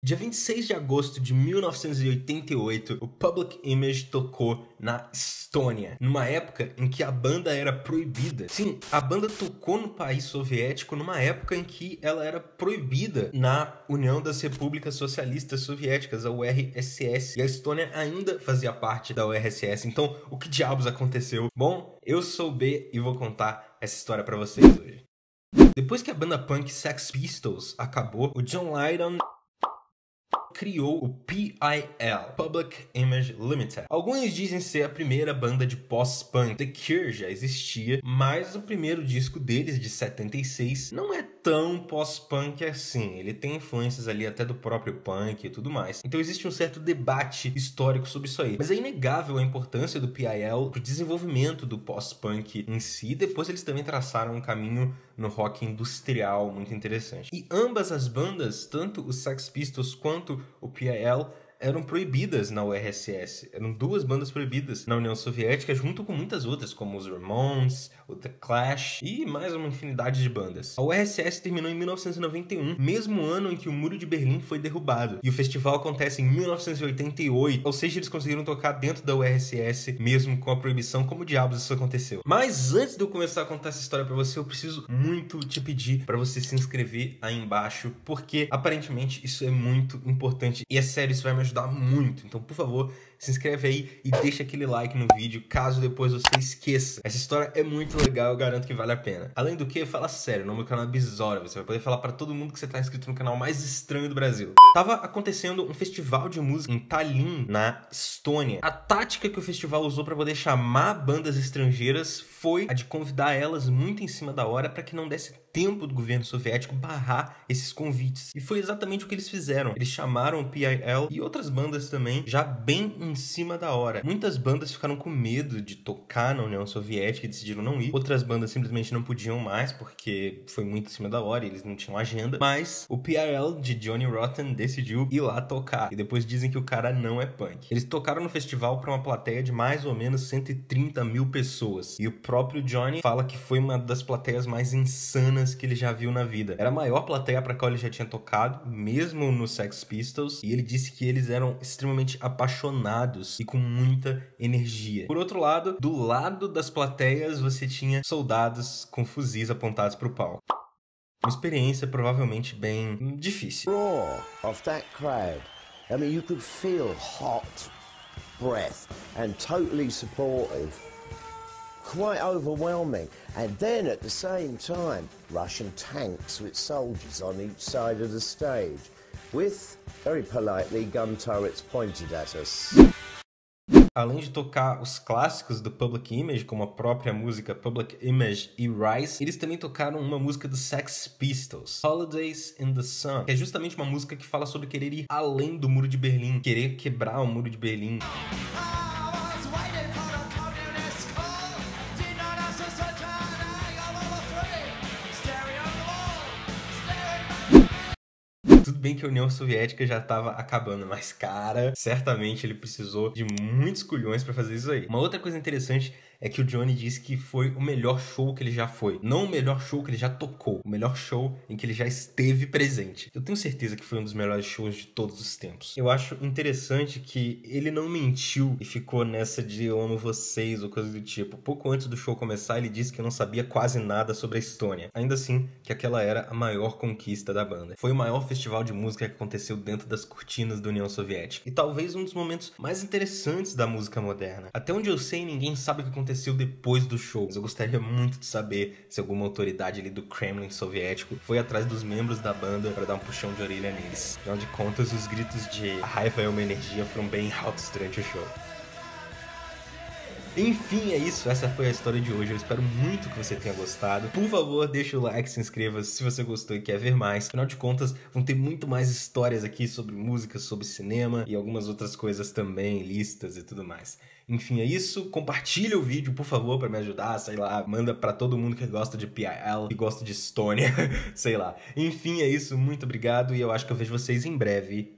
Dia 26 de agosto de 1988, o Public Image tocou na Estônia, numa época em que a banda era proibida. Sim, a banda tocou no país soviético numa época em que ela era proibida na União das Repúblicas Socialistas Soviéticas, a URSS, e a Estônia ainda fazia parte da URSS. Então, o que diabos aconteceu? Bom, eu sou o B e vou contar essa história para vocês hoje. Depois que a banda punk Sex Pistols acabou, o John Lydon criou o PIL, Public Image Limited. Alguns dizem ser a primeira banda de pós-punk. The Cure já existia, mas o primeiro disco deles, de 76, não é tão pós-punk assim. Ele tem influências ali até do próprio punk e tudo mais. Então existe um certo debate histórico sobre isso aí. Mas é inegável a importância do PIL pro desenvolvimento do pós-punk em si. Depois eles também traçaram um caminho no rock industrial muito interessante. E ambas as bandas, tanto os Sex Pistols quanto o PIL eram proibidas na URSS. Eram duas bandas proibidas na União Soviética, junto com muitas outras, como os Ramones, o The Clash e mais uma infinidade de bandas. A URSS terminou em 1991, mesmo ano em que o Muro de Berlim foi derrubado. E o festival acontece em 1988, ou seja, eles conseguiram tocar dentro da URSS, mesmo com a proibição, como diabos isso aconteceu. Mas antes de eu começar a contar essa história para você, eu preciso muito te pedir para você se inscrever aí embaixo, porque aparentemente isso é muito importante. E é sério, isso vai me ajudar muito. Então, por favor, se inscreve aí e deixa aquele like no vídeo, caso depois você esqueça. Essa história é muito legal, eu garanto que vale a pena. Além do que, fala sério, o nome do canal é Bizora, você vai poder falar para todo mundo que você tá inscrito no canal mais estranho do Brasil. Tava acontecendo um festival de música em Tallinn, na Estônia. A tática que o festival usou para poder chamar bandas estrangeiras foi a de convidar elas muito em cima da hora para que não desse tempo do governo soviético barrar esses convites. E foi exatamente o que eles fizeram. Eles chamaram o PIL e outras bandas também, já bem em cima da hora. Muitas bandas ficaram com medo de tocar na União Soviética e decidiram não ir. Outras bandas simplesmente não podiam mais porque foi muito em cima da hora, eles não tinham agenda. Mas o PIL de Johnny Rotten decidiu ir lá tocar. E depois dizem que o cara não é punk. Eles tocaram no festival para uma plateia de mais ou menos 130 mil pessoas. E o próprio Johnny fala que foi uma das plateias mais insanas que ele já viu na vida. Era a maior plateia para qual ele já tinha tocado, mesmo no Sex Pistols, e ele disse que eles eram extremamente apaixonados e com muita energia. Por outro lado, do lado das plateias você tinha soldados com fuzis apontados para o palco. Uma experiência provavelmente bem difícil. Roar of that crowd. I mean, you could feel hot breath and totally supportive quite overwhelming. And then at the same time, Russian tanks with soldiers on each side of the stage, with, very politely, gun turrets pointed at us. além de tocar os clássicos do Public Image, como a própria música Public Image e Rise, eles também tocaram uma música do Sex Pistols, Holidays in the Sun, que é justamente uma música que fala sobre querer ir além do Muro de Berlim, querer quebrar o Muro de Berlim. Tudo bem que a União Soviética já tava acabando, mas, cara, certamente ele precisou de muitos culhões para fazer isso aí. Uma outra coisa interessante é que o Johnny disse que foi o melhor show que ele já foi. Não o melhor show que ele já tocou, o melhor show em que ele já esteve presente. Eu tenho certeza que foi um dos melhores shows de todos os tempos. Eu acho interessante que ele não mentiu e ficou nessa de eu amo vocês ou coisa do tipo. Pouco antes do show começar, ele disse que não sabia quase nada sobre a Estônia. Ainda assim, que aquela era a maior conquista da banda. Foi o maior festival festival de música que aconteceu dentro das cortinas da União Soviética. E talvez um dos momentos mais interessantes da música moderna. Até onde eu sei, ninguém sabe o que aconteceu depois do show. Mas eu gostaria muito de saber se alguma autoridade ali do Kremlin soviético foi atrás dos membros da banda para dar um puxão de orelha neles. Afinal de contas, os gritos de a raiva é uma energia foram bem altos durante o show. Enfim, é isso. Essa foi a história de hoje. Eu espero muito que você tenha gostado. Por favor, deixa o like, se inscreva se você gostou e quer ver mais. Afinal de contas, vão ter muito mais histórias aqui sobre música, sobre cinema e algumas outras coisas também, listas e tudo mais. Enfim, é isso. Compartilha o vídeo, por favor, para me ajudar, sei lá. Manda para todo mundo que gosta de PIL, que gosta de Estônia, sei lá. Enfim, é isso. Muito obrigado e eu acho que eu vejo vocês em breve.